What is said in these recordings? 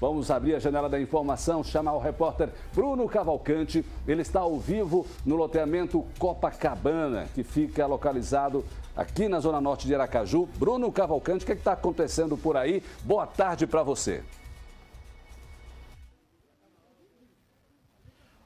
Vamos abrir a janela da informação, chamar o repórter Bruno Cavalcante. Ele está ao vivo no loteamento Copacabana, que fica localizado aqui na zona norte de Aracaju. Bruno Cavalcante, o que é está acontecendo por aí? Boa tarde para você.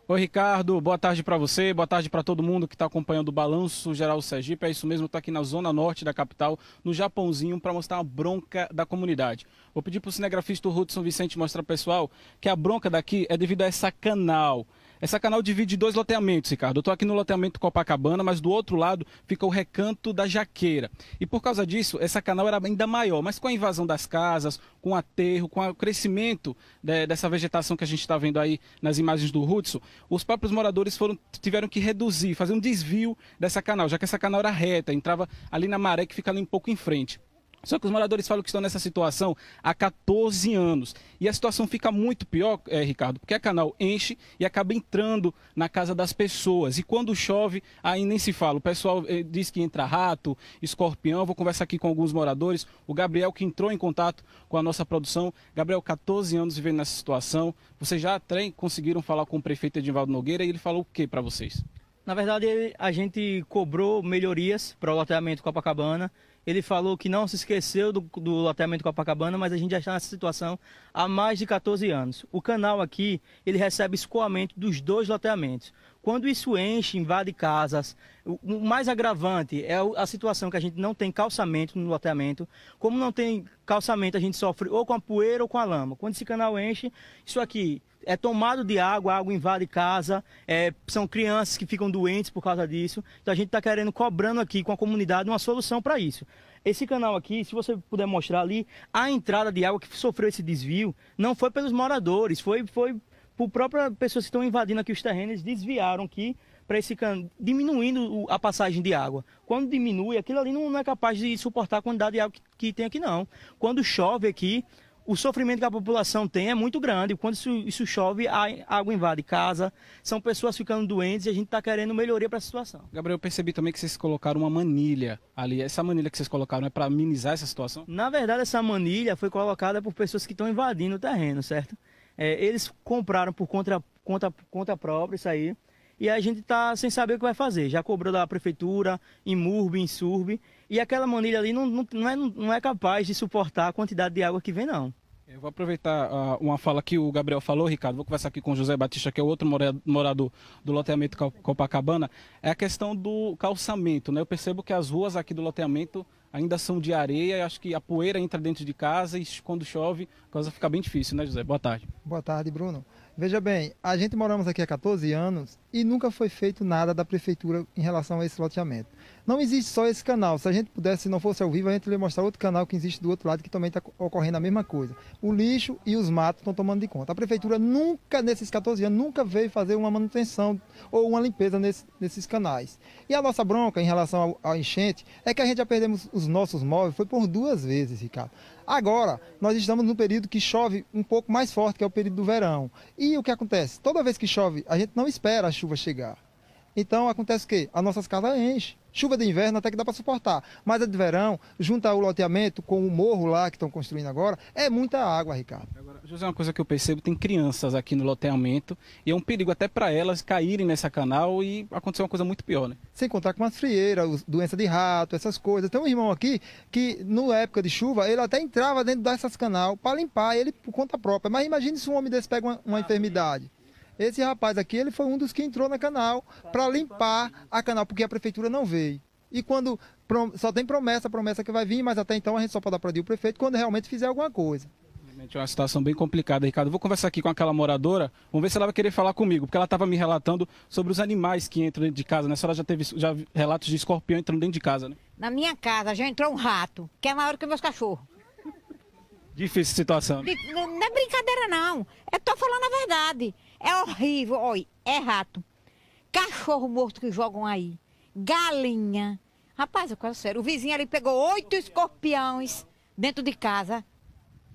Oi, Ricardo. Boa tarde para você, boa tarde para todo mundo que está acompanhando o Balanço Geral Sergipe. É isso mesmo, estou tá aqui na zona norte da capital, no Japãozinho, para mostrar a bronca da comunidade. Vou pedir para o cinegrafista Hudson Vicente mostrar pessoal que a bronca daqui é devido a essa canal. Essa canal divide dois loteamentos, Ricardo. Eu estou aqui no loteamento Copacabana, mas do outro lado fica o recanto da Jaqueira. E por causa disso, essa canal era ainda maior, mas com a invasão das casas, com o aterro, com o crescimento de, né, dessa vegetação que a gente está vendo aí nas imagens do Hudson, os próprios moradores foram, tiveram que reduzir, fazer um desvio dessa canal, já que essa canal era reta, entrava ali na maré que fica ali um pouco em frente. Só que os moradores falam que estão nessa situação há 14 anos. E a situação fica muito pior, é, Ricardo, porque a canal enche e acaba entrando na casa das pessoas. E quando chove, aí nem se fala. O pessoal é, diz que entra rato, escorpião. Vou conversar aqui com alguns moradores. O Gabriel, que entrou em contato com a nossa produção. Gabriel, 14 anos vivendo nessa situação. Vocês já até conseguiram falar com o prefeito Edivaldo Nogueira e ele falou o que para vocês? Na verdade, a gente cobrou melhorias para o loteamento Copacabana. Ele falou que não se esqueceu do, do loteamento Copacabana, mas a gente já está nessa situação há mais de 14 anos. O canal aqui, ele recebe escoamento dos dois loteamentos. Quando isso enche, invade casas, o mais agravante é a situação que a gente não tem calçamento no loteamento. Como não tem calçamento, a gente sofre ou com a poeira ou com a lama. Quando esse canal enche, isso aqui é tomado de água, a água invade casa, é, são crianças que ficam doentes por causa disso. Então a gente está querendo, cobrando aqui com a comunidade uma solução para isso. Esse canal aqui, se você puder mostrar ali, a entrada de água que sofreu esse desvio não foi pelos moradores, foi, foi por próprias pessoas que estão invadindo aqui os terrenos, desviaram aqui para esse canal, diminuindo a passagem de água. Quando diminui, aquilo ali não, é capaz de suportar a quantidade de água que, que tem aqui, não. Quando chove aqui, o sofrimento que a população tem é muito grande. Quando isso, isso, chove, a água invade casa, são pessoas ficando doentes e a gente está querendo melhoria para a situação. Gabriel, eu percebi também que vocês colocaram uma manilha ali. Essa manilha que vocês colocaram é para minimizar essa situação? Na verdade, essa manilha foi colocada por pessoas que estão invadindo o terreno, certo? É, eles compraram por conta, conta, conta própria isso aí e a gente está sem saber o que vai fazer. Já cobrou da prefeitura, em Murbe em Surbe e aquela manilha ali não, não, não, é, não é capaz de suportar a quantidade de água que vem, não. Eu vou aproveitar uh, uma fala que o Gabriel falou, Ricardo. Vou conversar aqui com o José Batista, que é outro morador do loteamento Copacabana. É a questão do calçamento, né? Eu percebo que as ruas aqui do loteamento ainda são de areia, acho que a poeira entra dentro de casa e quando chove a coisa fica bem difícil, né, José? Boa tarde. Boa tarde, Bruno. Veja bem, a gente moramos aqui há 14 anos e nunca foi feito nada da prefeitura em relação a esse loteamento. Não existe só esse canal. Se a gente pudesse, se não fosse ao vivo, a gente ia mostrar outro canal que existe do outro lado que também está ocorrendo a mesma coisa. O lixo e os matos estão tomando de conta. A prefeitura nunca, nesses 14 anos, nunca veio fazer uma manutenção ou uma limpeza nesse, nesses canais. E a nossa bronca em relação à enchente é que a gente já perdemos os nossos móveis, foi por duas vezes, Ricardo. Agora, nós estamos num período que chove um pouco mais forte, que é o período do verão. E o que acontece? Toda vez que chove, a gente não espera a chuva chegar. Então acontece o quê? As nossas casas enchem. Chuva de inverno até que dá para suportar, mas a de verão, junto o loteamento com o morro lá que estão construindo agora, é muita água, Ricardo. Agora, José, uma coisa que eu percebo, tem crianças aqui no loteamento e é um perigo até para elas caírem nessa canal e acontecer uma coisa muito pior, né? Sem contar com as frieiras, doença de rato, essas coisas. Tem um irmão aqui que, na época de chuva, ele até entrava dentro dessas canal para limpar ele por conta própria. Mas imagine se um homem desse pega uma, uma ah, enfermidade. Esse rapaz aqui, ele foi um dos que entrou na canal para limpar a canal, porque a prefeitura não veio. E quando só tem promessa, promessa que vai vir, mas até então a gente só pode aplaudir o prefeito quando realmente fizer alguma coisa. É uma situação bem complicada, Ricardo. Vou conversar aqui com aquela moradora, vamos ver se ela vai querer falar comigo, porque ela estava me relatando sobre os animais que entram dentro de casa. Nessa né? hora já teve já relatos de escorpião entrando dentro de casa, né? Na minha casa já entrou um rato, que é maior que meus cachorros. Difícil situação. Né? Não, não é brincadeira, não. Eu tô falando a verdade. É horrível. Olha, é rato. Cachorro morto que jogam aí. Galinha. Rapaz, eu quero sério. O vizinho ali pegou oito escorpiões dentro de casa.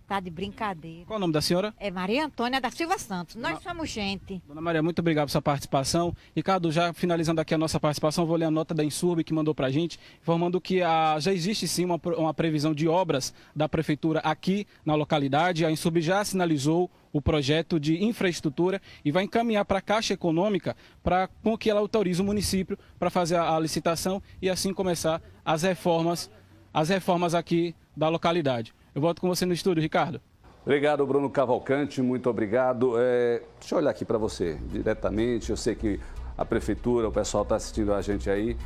Tá de brincadeira. Qual o nome da senhora? É Maria Antônia da Silva Santos. Dona... Nós somos gente. Dona Maria, muito obrigado pela sua participação. Ricardo, já finalizando aqui a nossa participação, vou ler a nota da Insurb que mandou pra gente, informando que a... já existe sim uma, uma previsão de obras da prefeitura aqui na localidade. A Insurb já sinalizou o projeto de infraestrutura e vai encaminhar para a Caixa Econômica para com que ela autorize o município para fazer a, a, licitação e assim começar as reformas, as reformas aqui da localidade. Eu volto com você no estúdio, Ricardo. Obrigado, Bruno Cavalcante, muito obrigado. É, deixa eu olhar aqui para você diretamente. Eu sei que a prefeitura, o pessoal está assistindo a gente aí.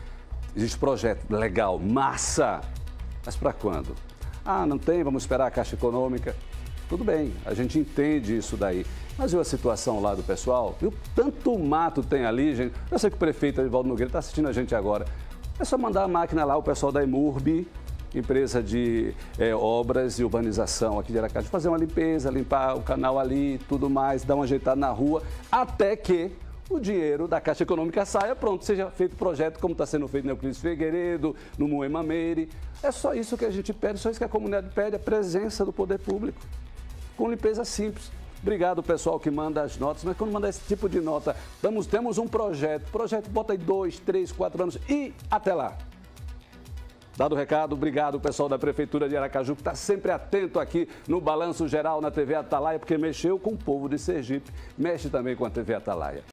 Existe projeto legal, massa! Mas para quando? Ah, não tem, vamos esperar a Caixa Econômica. Tudo bem, a gente entende isso daí. Mas viu a situação lá do pessoal? Viu tanto mato tem ali, gente? Eu sei que o prefeito Evaldo Nogueira está assistindo a gente agora. É só mandar a máquina lá, o pessoal da Imurbi empresa de é, obras e urbanização aqui de Aracaju, fazer uma limpeza, limpar o canal ali, tudo mais, dar uma ajeitada na rua, até que o dinheiro da Caixa Econômica saia, pronto, seja feito o projeto como está sendo feito no Euclides Figueiredo, no Moema Meire. É só isso que a gente pede, só isso que a comunidade pede, a presença do poder público, com limpeza simples. Obrigado, pessoal, que manda as notas. Mas quando manda esse tipo de nota, temos, temos um projeto. Projeto bota aí dois, três, quatro anos e até lá. Dado o recado, obrigado pessoal da Prefeitura de Aracaju que está sempre atento aqui no Balanço Geral na TV Atalaia, porque mexeu com o povo de Sergipe, mexe também com a TV Atalaia.